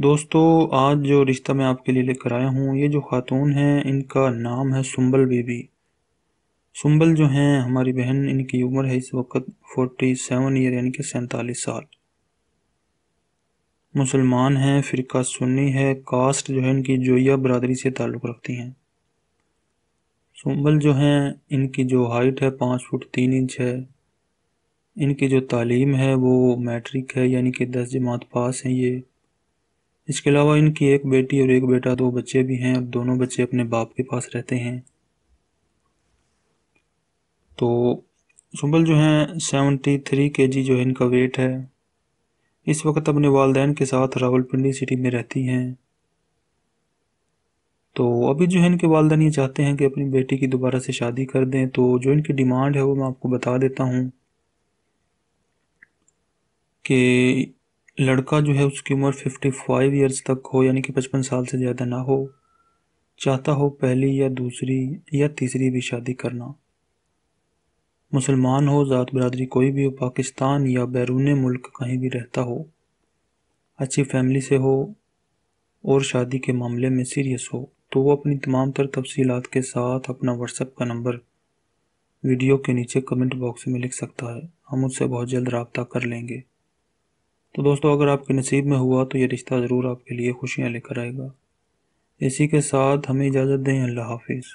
दोस्तों आज जो रिश्ता मैं आपके लिए लेकर आया हूँ ये जो ख़ातून हैं इनका नाम है सुंबल बीबी सुंबल जो हैं हमारी बहन इनकी उम्र है इस वक्त फोर्टी सेवन ईयर यानी कि सैंतालीस साल मुसलमान हैं फ़िरका सुन्नी है कास्ट जो है इनकी जोया बरदरी से ताल्लुक़ रखती हैं सुंबल जो हैं इनकी जो हाइट है पाँच फुट तीन इंच है इनकी जो तालीम है वो मैट्रिक है यानी कि दस जमात पास हैं ये इसके अलावा इनकी एक बेटी और एक बेटा दो बच्चे भी हैं और दोनों बच्चे अपने बाप के पास रहते हैं तो सुबल जो हैं सेवेंटी थ्री के जी जो है इनका वेट है इस वक्त अपने वालदेन के साथ रावलपिंडी सिटी में रहती हैं तो अभी जो है इनके वालदेन ये चाहते हैं कि अपनी बेटी की दोबारा से शादी कर दें तो जो इनकी डिमांड है वो मैं आपको बता देता हूँ कि लड़का जो है उसकी उम्र फिफ्टी फाइव ईयर्स तक हो यानी कि पचपन साल से ज़्यादा ना हो चाहता हो पहली या दूसरी या तीसरी भी शादी करना मुसलमान हो ज़ात बरदरी कोई भी हो पाकिस्तान या बैरून मुल्क कहीं भी रहता हो अच्छी फैमिली से हो और शादी के मामले में सीरियस हो तो वो अपनी तमाम तर तफसीत के साथ अपना व्हाट्सएप का नंबर वीडियो के नीचे कमेंट बॉक्स में लिख सकता है हम उससे बहुत जल्द रबता कर लेंगे तो दोस्तों अगर आपके नसीब में हुआ तो ये रिश्ता ज़रूर आपके लिए खुशियाँ लेकर आएगा इसी के साथ हमें इजाज़त दें अल्लाह हाफिज़